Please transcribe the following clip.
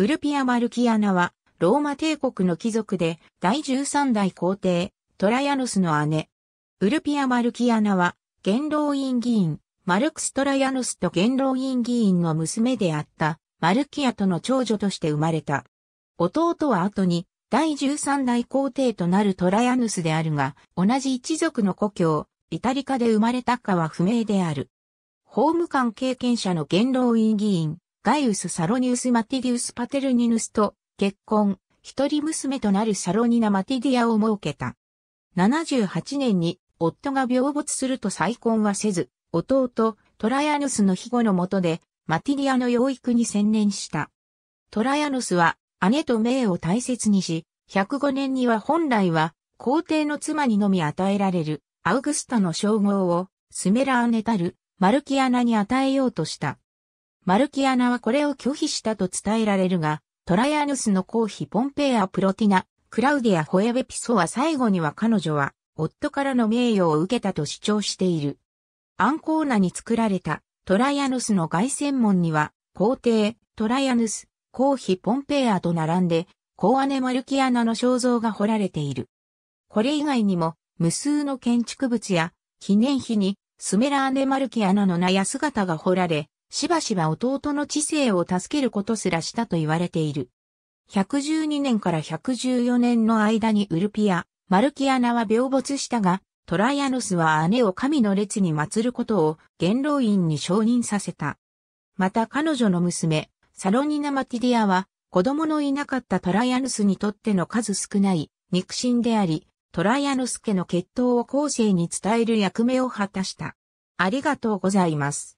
ウルピア・マルキアナは、ローマ帝国の貴族で、第13代皇帝、トラヤヌスの姉。ウルピア・マルキアナは、元老院議員、マルクス・トラヤヌスと元老院議員の娘であった、マルキアとの長女として生まれた。弟は後に、第13代皇帝となるトラヤヌスであるが、同じ一族の故郷、イタリカで生まれたかは不明である。法務官経験者の元老院議員、ガイウス・サロニウス・マティディウス・パテルニヌスと結婚、一人娘となるサロニナ・マティディアを設けた。78年に夫が病没すると再婚はせず、弟、トラヤヌスの庇護のもとで、マティディアの養育に専念した。トラヤヌスは姉と名を大切にし、105年には本来は皇帝の妻にのみ与えられるアウグスタの称号をスメラーネタル、マルキアナに与えようとした。マルキアナはこれを拒否したと伝えられるが、トライアヌスの公妃ポンペア・プロティナ、クラウディア・ホエベピソは最後には彼女は、夫からの名誉を受けたと主張している。アンコーナに作られたトライアヌスの凱旋門には、皇帝、トライアヌス、公妃ポンペアと並んで、コアネ・マルキアナの肖像が彫られている。これ以外にも、無数の建築物や、記念碑に、スメラーネ・マルキアナの名や姿が彫られ、しばしば弟の知性を助けることすらしたと言われている。112年から114年の間にウルピア、マルキアナは病没したが、トライアヌスは姉を神の列に祀ることを元老院に承認させた。また彼女の娘、サロニナ・マティディアは、子供のいなかったトライアヌスにとっての数少ない肉親であり、トライアヌス家の血統を後世に伝える役目を果たした。ありがとうございます。